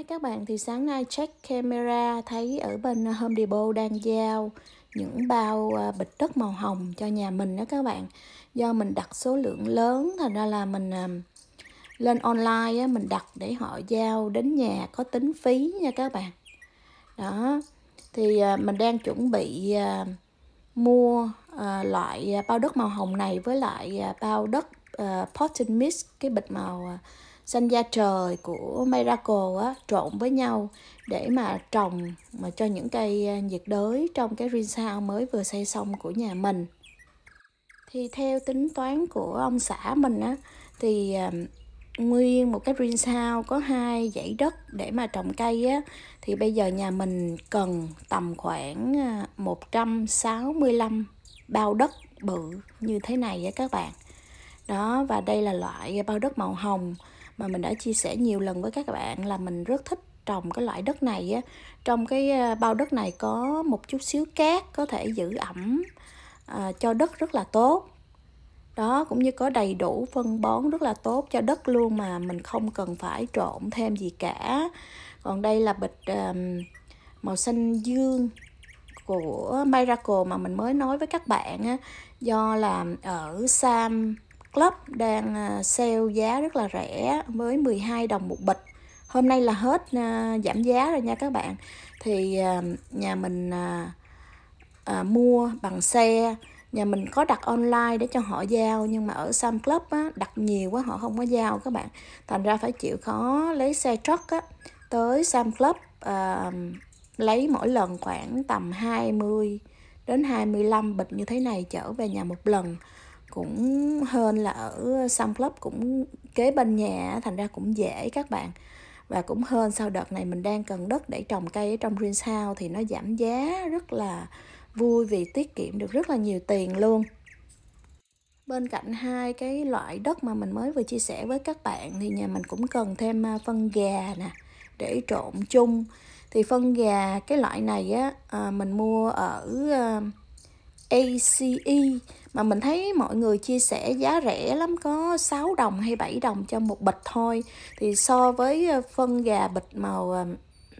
Hi các bạn, thì sáng nay check camera thấy ở bên Home Depot đang giao những bao à, bịch đất màu hồng cho nhà mình đó các bạn Do mình đặt số lượng lớn thành ra là mình à, lên online mình đặt để họ giao đến nhà có tính phí nha các bạn Đó, thì à, mình đang chuẩn bị mua loại bao đất màu hồng này với lại bao đất potting mix cái bịch màu xanh da trời của Miracle á, trộn với nhau để mà trồng mà cho những cây à, nhiệt đới trong cái Rinsao mới vừa xây xong của nhà mình. Thì theo tính toán của ông xã mình á, thì à, nguyên một cái Rinsao có hai dãy đất để mà trồng cây á, thì bây giờ nhà mình cần tầm khoảng 165 à, bao đất bự như thế này á các bạn đó và đây là loại bao đất màu hồng mà mình đã chia sẻ nhiều lần với các bạn là mình rất thích trồng cái loại đất này á trong cái ờ, bao đất này có một chút xíu cát có thể giữ ẩm à, cho đất rất là tốt đó cũng như có đầy đủ phân bón rất là tốt cho đất luôn mà mình không cần phải trộn thêm gì cả còn đây là bịch à, màu xanh dương của Miracle mà mình mới nói với các bạn á, do là ở Sam Club đang à, sale giá rất là rẻ với 12 đồng một bịch hôm nay là hết à, giảm giá rồi nha các bạn thì à, nhà mình mua bằng xe nhà mình có đặt online để cho họ giao nhưng mà ở Sam Club á, đặt nhiều quá họ không có giao các bạn thành ra phải chịu khó lấy xe truck á, tới Sam Club à, lấy mỗi lần khoảng tầm 20 đến 25 bịch như thế này chở về nhà một lần cũng hơn là ở Sun Club cũng kế bên nhà thành ra cũng dễ các bạn và cũng hơn sau đợt này mình đang cần đất để trồng cây ở trong greenhouse thì nó giảm giá rất là vui vì tiết kiệm được rất là nhiều tiền luôn bên cạnh hai cái loại đất mà mình mới vừa chia sẻ với các bạn thì nhà mình cũng cần thêm à, phân gà nè để trộn chung thì phân gà cái loại này á à, mình mua ở à, ACE mà mình thấy mọi người chia sẻ giá rẻ lắm có 6 đồng hay 7 đồng cho một bịch thôi thì so với ờ, phân gà bịch màu ờ,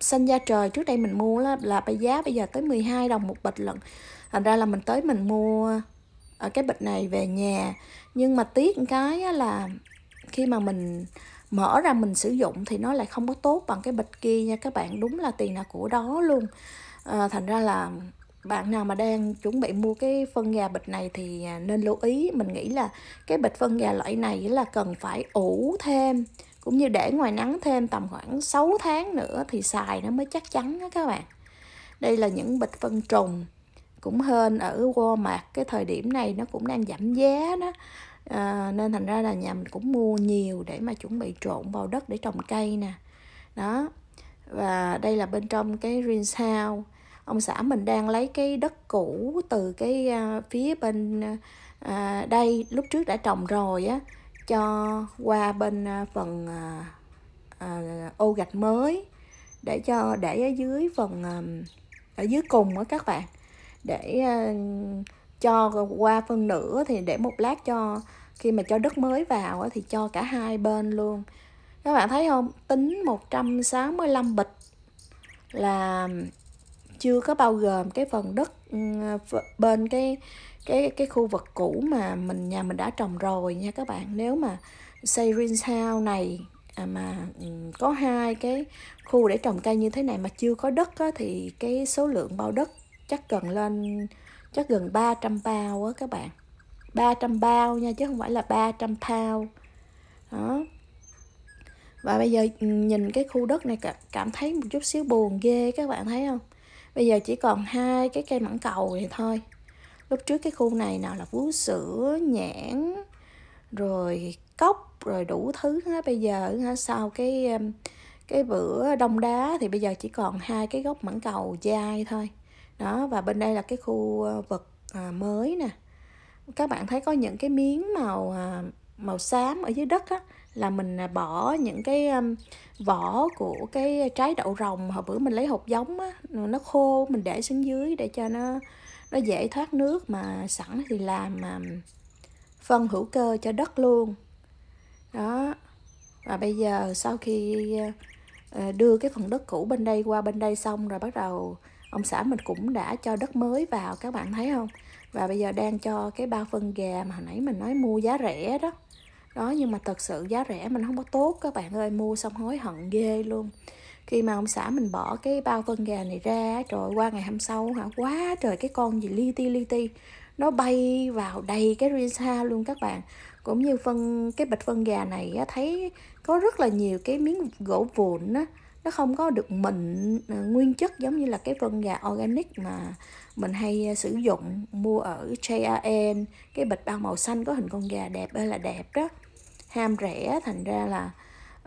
xanh da trời trước đây mình mua là, là giá bây giờ tới 12 đồng một bịch lận thành ra là mình tới mình mua ở cái bịch này về nhà nhưng mà tiếc cái là khi mà mình mở ra mình sử dụng thì nó lại không có tốt bằng cái bịch kia nha các bạn đúng là tiền là của đó luôn à, thành ra là bạn nào mà đang chuẩn bị mua cái phân gà bịch này thì à, nên lưu ý mình nghĩ là cái bịch phân gà loại này là cần phải ủ thêm cũng như để ngoài nắng thêm tầm khoảng 6 tháng nữa thì xài nó mới chắc chắn đó các bạn đây là những bịch phân trùng cũng hơn ở Walmart cái thời điểm này nó cũng đang giảm giá đó à, nên thành ra là nhà mình cũng mua nhiều để mà chuẩn bị trộn vào đất để trồng cây nè đó và đây là bên trong cái greenhouse ông xã mình đang lấy cái đất cũ từ cái à, phía bên à, đây lúc trước đã trồng rồi á cho qua bên à, phần ô gạch mới để cho để ở dưới phần ở dưới cùng á các bạn để cho qua phân nửa thì để một lát cho khi mà cho đất mới vào thì cho cả hai bên luôn các bạn thấy không tính 165 bịch là chưa có bao gồm cái phần đất ừ, bên cái cái cái khu vực cũ mà mình nhà mình đã trồng rồi nha các bạn nếu mà xây greenhouse này à, mà ừ, có hai cái khu để trồng cây như thế này mà chưa có đất á, thì cái số lượng bao đất chắc gần lên chắc gần 300 bao á các bạn 300 bao nha chứ không phải là 300 pound đó và bây giờ ừ, nhìn cái khu đất này cảm thấy một chút xíu buồn ghê các bạn thấy không bây giờ chỉ còn hai cái cây mảng cầu thì thôi lúc trước cái khu này nào là vú sữa nhãn rồi cốc rồi đủ thứ hết bây giờ sau cái um, cái bữa đông đá thì bây giờ chỉ còn hai cái gốc mảng cầu dai thôi đó và bên đây là cái khu ờ, vực ờ, mới nè các bạn thấy có những cái miếng màu ờ, màu xám ở dưới đất á, là mình à, bỏ những cái um, vỏ của cái trái đậu rồng hồi bữa mình lấy hột giống á nó khô mình để xuống dưới để cho nó nó dễ thoát nước mà sẵn thì làm mà phân hữu cơ cho đất luôn đó và bây giờ sau khi à, đưa cái phần đất cũ bên đây qua bên đây xong rồi bắt đầu ông xã mình cũng đã cho đất mới vào các bạn thấy không và bây giờ đang cho cái bao phân gà mà hồi nãy mình nói mua giá rẻ đó đó nhưng mà thật sự giá rẻ mình không có tốt các bạn ơi mua xong hối hận ghê luôn khi mà ông xã mình bỏ cái bao phân gà này ra rồi qua ngày hôm sau hả quá trời cái con gì li ti li ti nó bay vào đầy cái rinsa luôn các bạn cũng như phân cái bịch phân gà này thấy có rất là nhiều cái miếng gỗ vụn á nó không có được mịn ờ, nguyên chất giống như là cái phân gà organic mà mình hay ờ, sử dụng mua ở JRN cái bịch bao màu xanh có hình con gà đẹp ơi là đẹp đó ham rẻ thành ra là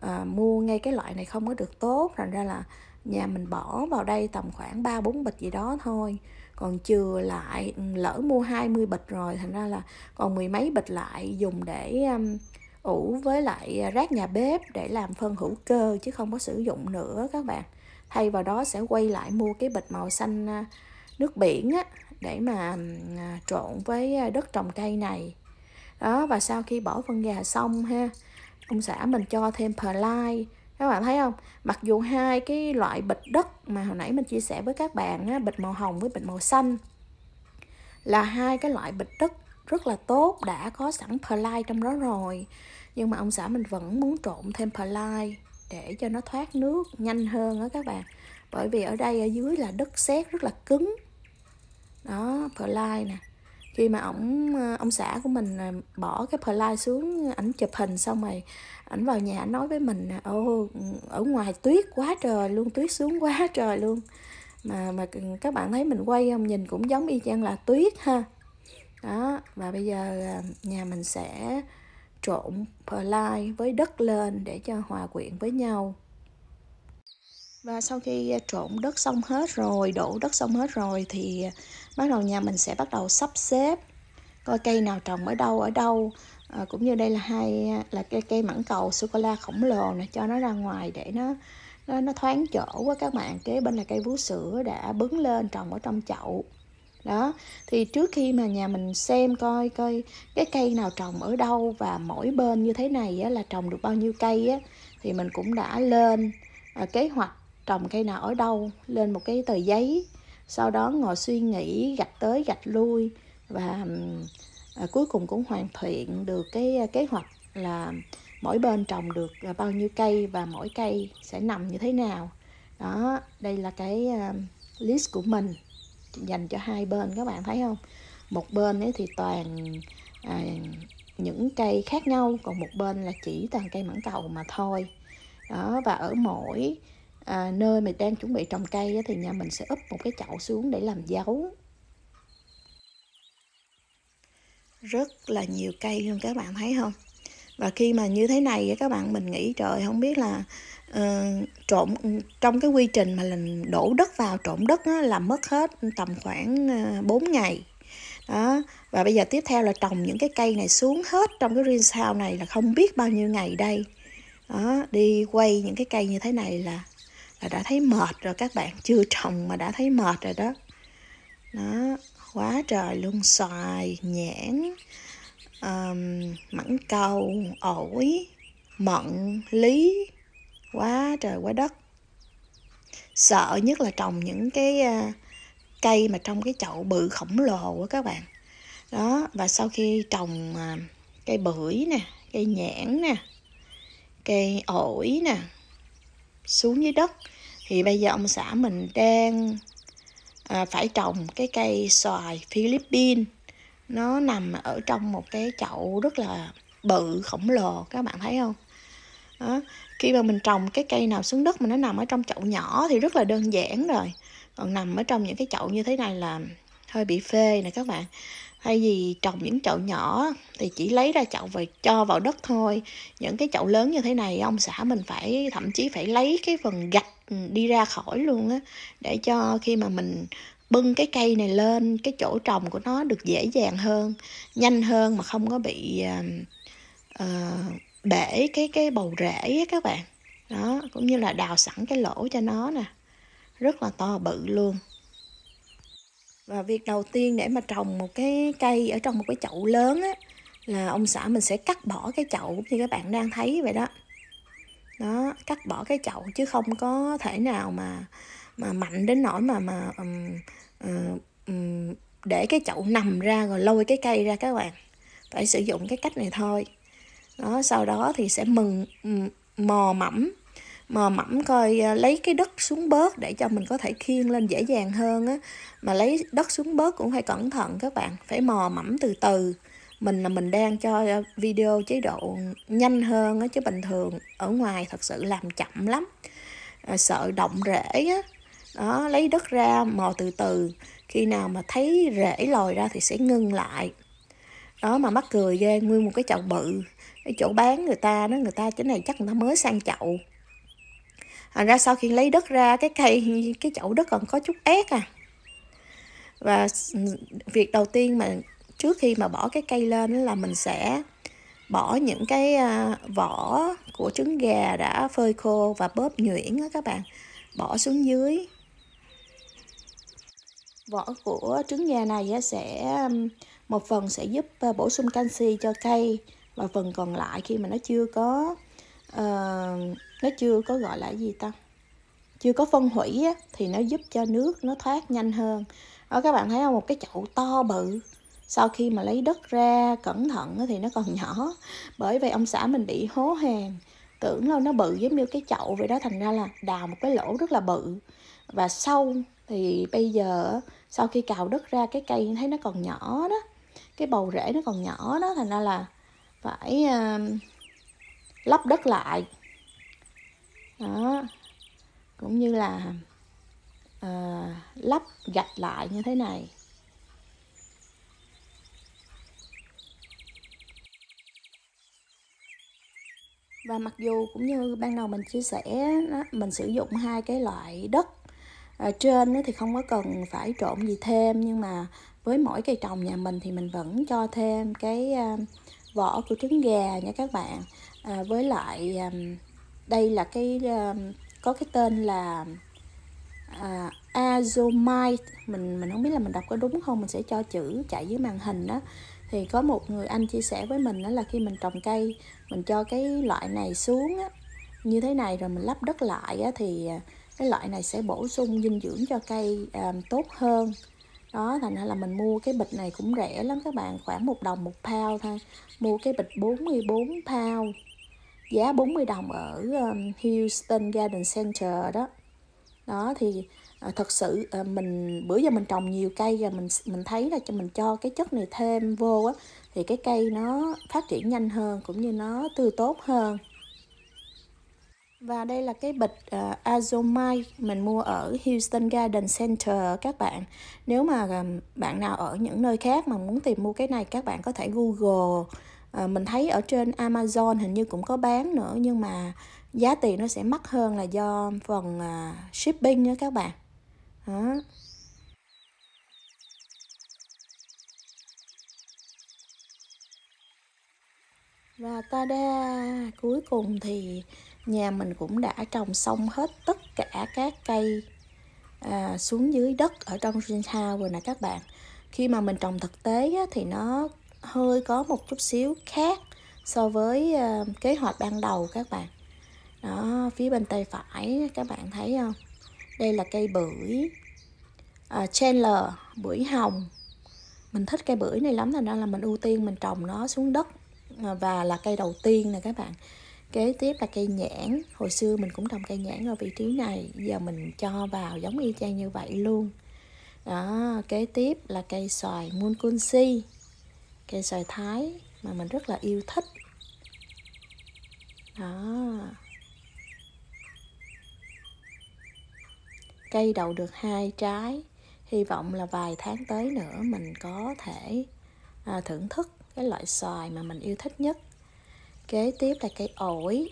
à, mua ngay cái loại này không có được tốt thành ra là nhà mình bỏ vào đây tầm khoảng 3 bốn bịch gì đó thôi còn chừa lại ừ, lỡ mua 20 bịch rồi thành ra là còn mười mấy bịch lại dùng để um, ủ với lại à, rác nhà bếp để làm phân hữu cơ chứ không có sử dụng nữa các bạn thay vào đó sẽ quay lại mua cái bịch màu xanh à, nước biển á, để mà à, trộn với đất trồng cây này đó và sau khi bỏ phân gà xong ha ông xã mình cho thêm perlite các bạn thấy không mặc dù hai cái loại bịch đất mà hồi nãy mình chia sẻ với các bạn á, bịch màu hồng với bịch màu xanh là hai cái loại bịch đất rất là tốt đã có sẵn perlite trong đó rồi nhưng mà ông xã mình vẫn muốn trộn thêm perlite để cho nó thoát nước nhanh hơn đó các bạn bởi vì ở đây ở dưới là đất sét rất là cứng đó perlite nè khi mà ông ông xã của mình à, bỏ cái perlite xuống ảnh chụp hình xong rồi ảnh vào nhà nói với mình ô ở ngoài tuyết quá trời luôn tuyết xuống quá trời luôn mà mà các bạn thấy mình quay không nhìn cũng giống y chang là tuyết ha đó và bây giờ nhà mình sẽ trộn perlite với đất lên để cho hòa quyện với nhau và sau khi trộn đất xong hết rồi đổ đất xong hết rồi thì bắt đầu nhà mình sẽ bắt đầu sắp xếp coi cây nào trồng ở đâu ở đâu à, cũng như đây là hai là cây cây mảng cầu sô cô la khổng lồ này cho nó ra ngoài để nó nó, nó thoáng chỗ quá các bạn kế bên là cây vú sữa đã bứng lên trồng ở trong chậu đó thì trước khi mà nhà mình xem coi coi cái cây nào trồng ở đâu và mỗi bên như thế này á, là trồng được bao nhiêu cây á, thì mình cũng đã lên à, kế hoạch trồng cây nào ở đâu lên một cái tờ giấy sau đó ngồi suy nghĩ gạch tới gạch lui và à, cuối cùng cũng hoàn thiện được cái à, kế hoạch là mỗi bên trồng được à, bao nhiêu cây và mỗi cây sẽ nằm như thế nào đó đây là cái à, list của mình dành cho hai bên các bạn thấy không một bên ấy thì toàn à, những cây khác nhau còn một bên là chỉ toàn cây mãng cầu mà thôi đó và ở mỗi à, nơi mình đang chuẩn bị trồng cây ấy, thì nhà mình sẽ úp một cái chậu xuống để làm dấu rất là nhiều cây luôn các bạn thấy không và khi mà như thế này các bạn mình nghĩ trời không biết là Ờ, trộn trong cái quy trình mà mình đổ đất vào trộn đất á, là mất hết tầm khoảng uh, ờ, 4 ngày đó và bây giờ tiếp theo là trồng những cái cây này xuống hết trong cái greenhouse này là không biết bao nhiêu ngày đây đó đi quay những cái cây như thế này là là đã thấy mệt rồi các bạn chưa trồng mà đã thấy mệt rồi đó đó quá trời luôn xoài nhãn um, mãng cầu ổi mận lý quá trời quá đất sợ nhất là trồng những cái à, cây mà trong cái chậu bự khổng lồ á các bạn đó và sau khi trồng à, cây bưởi nè cây nhãn nè cây ổi nè xuống dưới đất thì bây giờ ông xã mình đang à, phải trồng cái cây xoài Philippines nó nằm ở trong một cái chậu rất là bự khổng lồ các bạn thấy không đó. khi mà mình trồng cái cây nào xuống đất mà nó nằm ở trong chậu nhỏ thì rất là đơn giản rồi còn nằm ở trong những cái chậu như thế này là hơi bị phê nè các bạn thay vì trồng những chậu nhỏ thì chỉ lấy ra chậu và cho vào đất thôi những cái chậu lớn như thế này ông xã mình phải thậm chí phải lấy cái phần gạch ừ, đi ra khỏi luôn á để cho khi mà mình bưng cái cây này lên cái chỗ trồng của nó được dễ dàng hơn nhanh hơn mà không có bị uh, để cái cái bầu rễ á các bạn đó cũng như là đào sẵn cái lỗ cho nó nè rất là to bự luôn và việc đầu tiên để mà trồng một cái cây ở trong một cái chậu lớn á là ông xã mình sẽ cắt bỏ cái chậu như các bạn đang thấy vậy đó đó cắt bỏ cái chậu chứ không có thể nào mà mà mạnh đến nỗi mà mà um, um, để cái chậu nằm ra rồi lôi cái cây ra các bạn phải sử dụng cái cách này thôi đó sau đó thì sẽ mừng mò mẫm mò mẫm coi à, lấy cái đất xuống bớt để cho mình có thể khiêng lên dễ dàng hơn á mà lấy đất xuống bớt cũng phải cẩn thận các bạn phải mò mẫm từ từ mình là mình đang cho à, video chế độ nhanh hơn á chứ bình thường ở ngoài thật sự làm chậm lắm à, sợ động rễ á đó lấy đất ra mò từ từ khi nào mà thấy rễ lòi ra thì sẽ ngưng lại đó mà mắc cười ghê nguyên một cái chậu bự cái chỗ bán người ta nó người ta chỗ này chắc người ta mới sang chậu thành ra sau khi lấy đất ra cái cây cái chậu đất còn có chút ép à và việc đầu tiên mà trước khi mà bỏ cái cây lên là mình sẽ bỏ những cái à, vỏ của trứng gà đã phơi khô và bóp nhuyễn đó các bạn bỏ xuống dưới vỏ của trứng gà này sẽ một phần sẽ giúp à, bổ sung canxi cho cây và phần còn lại khi mà nó chưa có uh, nó chưa có gọi là gì ta chưa có phân hủy á, thì nó giúp cho nước nó thoát nhanh hơn đó ờ, các bạn thấy không một cái chậu to bự sau khi mà lấy đất ra cẩn thận thì nó còn nhỏ bởi vì ông xã mình bị hố hàng tưởng là nó bự giống như cái chậu vậy đó thành ra là đào một cái lỗ rất là bự và sâu thì bây giờ sau khi cào đất ra cái cây thấy nó còn nhỏ đó cái bầu rễ nó còn nhỏ đó thành ra là phải ờ, lắp đất lại đó cũng như là à, lắp gạch lại như thế này và mặc dù cũng như ban đầu mình chia sẻ đó, mình sử dụng hai cái loại đất à, trên thì không có cần phải trộn gì thêm nhưng mà với mỗi cây trồng nhà mình thì mình vẫn cho thêm cái vỏ của trứng gà nha các bạn à, với lại um, đây là cái um, có cái tên là à, azomite mình mình không biết là mình đọc có đúng không mình sẽ cho chữ chạy dưới màn hình đó thì có một người anh chia sẻ với mình đó là khi mình trồng cây mình cho cái loại này xuống á, như thế này rồi mình lắp đất lại á, thì à, cái loại này sẽ bổ sung dinh dưỡng cho cây um, tốt hơn đó thành ra là mình mua cái bịch này cũng rẻ lắm các bạn khoảng một đồng một pound thôi mua cái bịch 44 pound giá 40 đồng ở um, Houston Garden Center đó đó thì à, thật sự à, mình bữa giờ mình trồng nhiều cây rồi mình mình thấy là cho mình cho cái chất này thêm vô á thì cái cây nó phát triển nhanh hơn cũng như nó tươi tốt hơn và đây là cái bịch uh, Azomai mình mua ở Houston Garden Center các bạn. Nếu mà um, bạn nào ở những nơi khác mà muốn tìm mua cái này các bạn có thể Google. Uh, mình thấy ở trên Amazon hình như cũng có bán nữa nhưng mà giá tiền nó sẽ mắc hơn là do phần uh, shipping nữa các bạn. Đó. Và tada, cuối cùng thì nhà mình cũng đã trồng xong hết tất cả các cây à, xuống dưới đất ở trong green house rồi nè các bạn khi mà mình trồng thực tế á, thì nó hơi có một chút xíu khác so với à, kế hoạch ban đầu các bạn đó phía bên tay phải các bạn thấy không đây là cây bưởi à, chandler bưởi hồng mình thích cây bưởi này lắm thành ra là mình ưu tiên mình trồng nó xuống đất à, và là cây đầu tiên nè các bạn kế tiếp là cây nhãn hồi xưa mình cũng trồng cây nhãn ở vị trí này giờ mình cho vào giống y chang như vậy luôn đó kế tiếp là cây xoài munkunsi cây xoài thái mà mình rất là yêu thích đó cây đậu được hai trái hy vọng là vài tháng tới nữa mình có thể à, thưởng thức cái loại xoài mà mình yêu thích nhất kế tiếp là cây ổi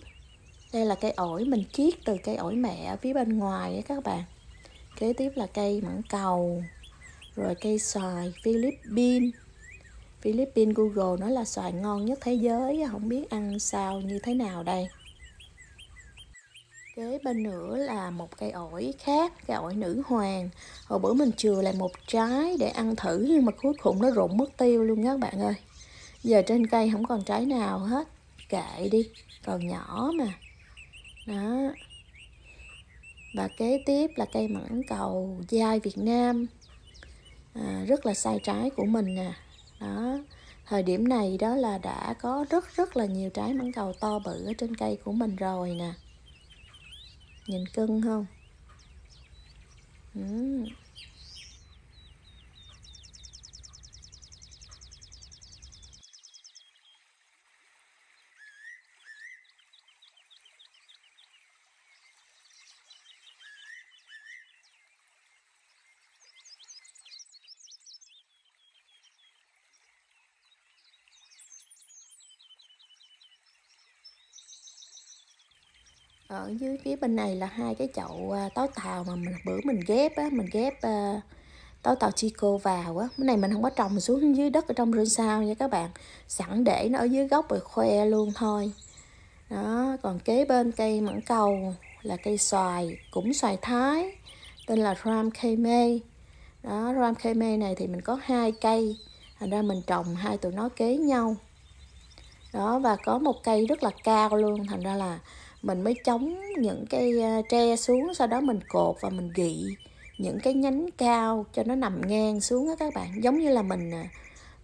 đây là cây ổi mình chiết từ cây ổi mẹ ở phía bên ngoài ấy các bạn kế tiếp là cây mãng cầu rồi cây xoài Philippines Philippines Google nói là xoài ngon nhất thế giới không biết ăn sao như thế nào đây kế bên nữa là một cây ổi khác cây ổi nữ hoàng hồi bữa mình chừa lại một trái để ăn thử nhưng mà cuối cùng nó rụng mất tiêu luôn các bạn ơi giờ trên cây không còn trái nào hết kệ đi còn nhỏ mà đó và kế tiếp là cây mãng cầu dai Việt Nam à, rất là sai trái của mình nè đó thời điểm này đó là đã có rất rất là nhiều trái mãng cầu to bự ở trên cây của mình rồi nè nhìn cưng không ừ. ở ờ, dưới phía bên này là hai cái chậu à, táo tàu mà mình bữa mình ghép á mình ghép ờ, táo tàu chico vào á cái này mình không có trồng xuống dưới đất ở trong rương sao nha các bạn sẵn để nó ở dưới gốc rồi khoe luôn thôi đó còn kế bên cây mãng cầu là cây xoài cũng xoài thái tên là ram kheme đó ram kheme này thì mình có hai cây thành ra mình trồng hai tụi nó kế nhau đó và có một cây rất là cao luôn thành ra là mình mới chống những cái tre xuống sau đó mình cột và mình gị những cái nhánh cao cho nó nằm ngang xuống đó các bạn giống như là mình à,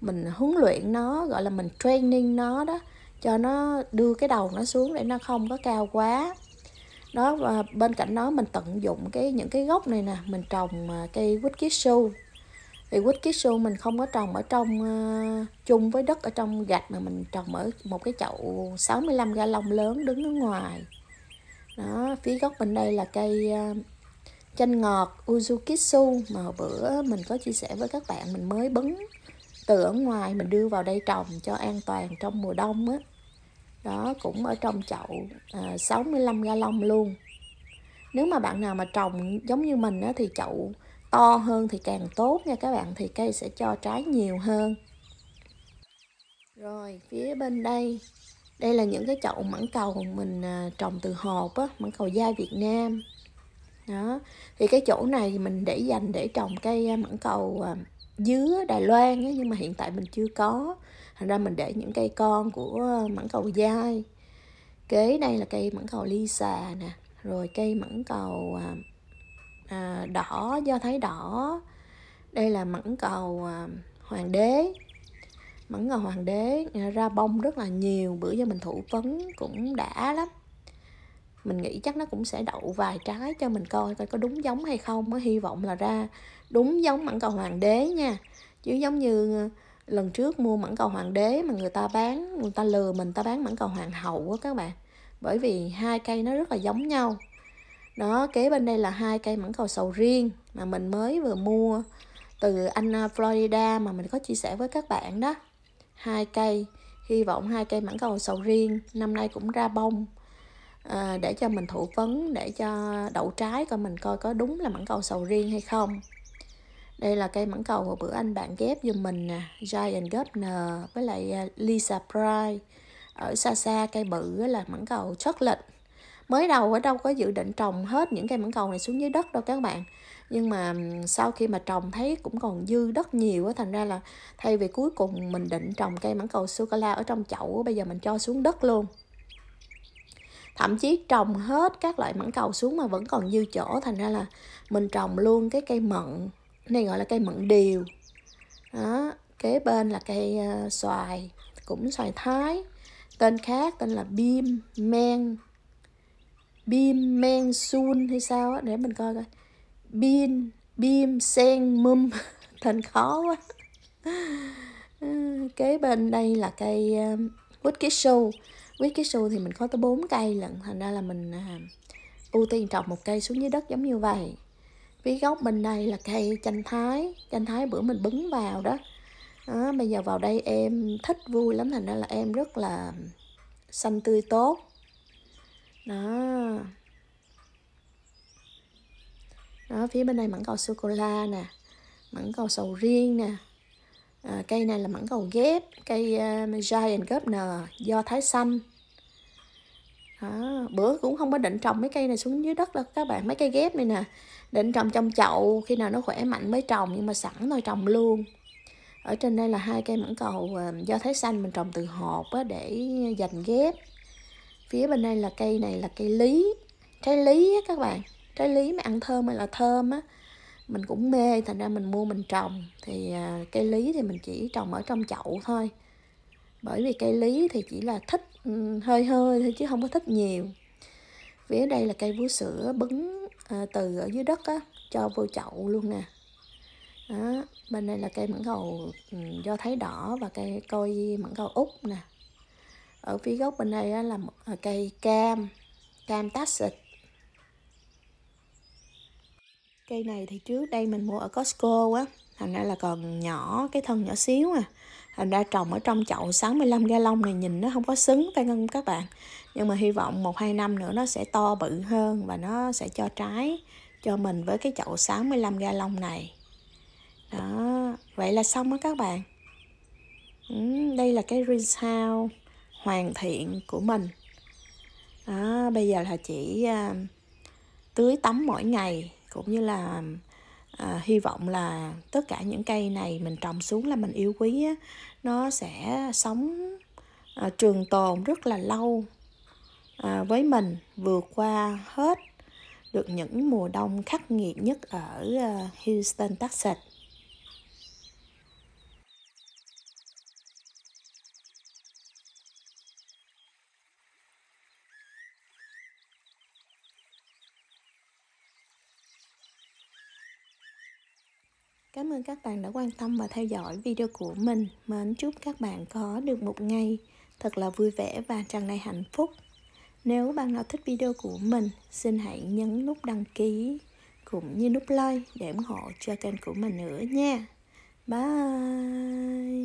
mình huấn luyện nó gọi là mình training nó đó cho nó đưa cái đầu nó xuống để nó không có cao quá đó và bên cạnh đó mình tận dụng cái những cái gốc này nè mình trồng à, cây quýt ký su thì quýt kisu mình không có trồng ở trong uh, chung với đất ở trong gạch mà mình trồng ở một cái chậu 65 ga lông lớn đứng ở ngoài đó phía góc bên đây là cây uh, chanh ngọt Uzukitsu mà hồi bữa mình có chia sẻ với các bạn mình mới bấn từ ở ngoài mình đưa vào đây trồng cho an toàn trong mùa đông á đó. cũng ở trong chậu uh, 65 ga lông luôn nếu mà bạn nào mà trồng giống như mình á, thì chậu to hơn thì càng tốt nha các bạn thì cây sẽ cho trái nhiều hơn rồi phía bên đây đây là những cái chậu mãng cầu mình à, trồng từ hộp á mãng cầu dai Việt Nam đó thì cái chỗ này mình để dành để trồng cây à, mãng cầu à, dứa Đài Loan ấy, nhưng mà hiện tại mình chưa có thành ra mình để những cây con của mãng cầu dai kế đây là cây mãng cầu ly xà nè rồi cây mãng cầu à, đỏ do thấy đỏ đây là mẫn cầu à, hoàng đế mẫn cầu hoàng đế à, ra bông rất là nhiều bữa giờ mình thủ phấn cũng đã lắm mình nghĩ chắc nó cũng sẽ đậu vài trái cho mình coi coi có đúng giống hay không mới hy vọng là ra đúng giống mẫn cầu hoàng đế nha chứ giống như à, lần trước mua mẫn cầu hoàng đế mà người ta bán người ta lừa mình ta bán mẫn cầu hoàng hậu á các bạn bởi vì hai cây nó rất là giống nhau đó kế bên đây là hai cây mảng cầu sầu riêng mà mình mới vừa mua từ anh à, Florida mà mình có chia sẻ với các bạn đó hai cây hy vọng hai cây mảng cầu sầu riêng năm nay cũng ra bông à, để cho mình thụ phấn để cho đậu trái coi mình coi có đúng là mảng cầu sầu riêng hay không đây là cây mảng cầu hồi bữa anh bạn ghép giùm mình nè Giant Gardner với lại à, Lisa Pride ở xa xa cây bự là mảng cầu chocolate mới đầu ở đâu có dự định trồng hết những cây mãng cầu này xuống dưới đất đâu các bạn nhưng mà sau khi mà trồng thấy cũng còn dư đất nhiều á thành ra là thay vì cuối cùng mình định trồng cây mãng cầu sô cô la ở trong chậu bây giờ mình cho xuống đất luôn thậm chí trồng hết các loại mãng cầu xuống mà vẫn còn dư chỗ thành ra là mình trồng luôn cái cây mận này gọi là cây mận điều đó kế bên là cây ờ, xoài cũng xoài thái tên khác tên là bim men Bim Men Sun hay sao á để mình coi coi Bin Bim Sen Mum thành khó quá kế bên đây là cây quýt cái su quýt cái su thì mình có tới 4 cây lận thành ra là mình à, ưu tiên trồng một cây xuống dưới đất giống như vậy phía góc bên đây là cây chanh thái chanh thái bữa mình bứng vào đó à, bây giờ vào đây em thích vui lắm thành ra là em rất là um, xanh tươi tốt đó đó phía bên đây mảng cầu sô cô la nè mảng cầu sầu riêng nè à, cây này là mảng cầu ghép cây uh, giant governor do thái xanh đó, bữa cũng không có định trồng mấy cây này xuống dưới đất đâu các bạn mấy cây ghép này nè định trồng trong chậu khi nào nó khỏe mạnh mới trồng nhưng mà sẵn thôi trồng luôn ở trên đây là hai cây mảng cầu à, do thái xanh mình trồng từ hộp á, để dành ghép phía bên đây là cây này là cây lý trái lý á các bạn trái lý mà ăn thơm hay là thơm á mình cũng mê thành ra mình mua mình trồng thì à, cây lý thì mình chỉ trồng ở trong chậu thôi bởi vì cây lý thì chỉ là thích ừ, hơi hơi thôi chứ không có thích nhiều phía đây là cây vú sữa bứng à, từ ở dưới đất á cho vô chậu luôn nè đó, bên đây là cây mãng cầu ừ, do thái đỏ và cây coi mãng cầu úc nè ở phía gốc bên đây là một à, cây cam cam tác xịt cây này thì trước đây mình mua ở Costco á thành ra là còn nhỏ cái thân nhỏ xíu à thành ra trồng ở trong chậu 65 ga lông này nhìn nó không có xứng tay ngân các bạn nhưng mà hy vọng một hai năm nữa nó sẽ to bự hơn và nó sẽ cho trái cho mình với cái chậu 65 ga lông này đó vậy là xong á các bạn ừ, đây là cái green house hoàn thiện của mình đó, à, bây giờ là chỉ à, tưới tắm mỗi ngày cũng như là à, hy vọng là tất cả những cây này mình trồng xuống là mình yêu quý á, nó sẽ sống à, trường tồn rất là lâu à, với mình vượt qua hết được những mùa đông khắc nghiệt nhất ở à, Houston, Texas. Cảm ơn các bạn đã quan tâm và theo dõi video của mình. Mến chúc các bạn có được một ngày thật là vui vẻ và tràn đầy hạnh phúc. Nếu bạn nào thích video của mình, xin hãy nhấn nút đăng ký cũng như nút like để ủng hộ cho kênh của mình nữa nha. Bye!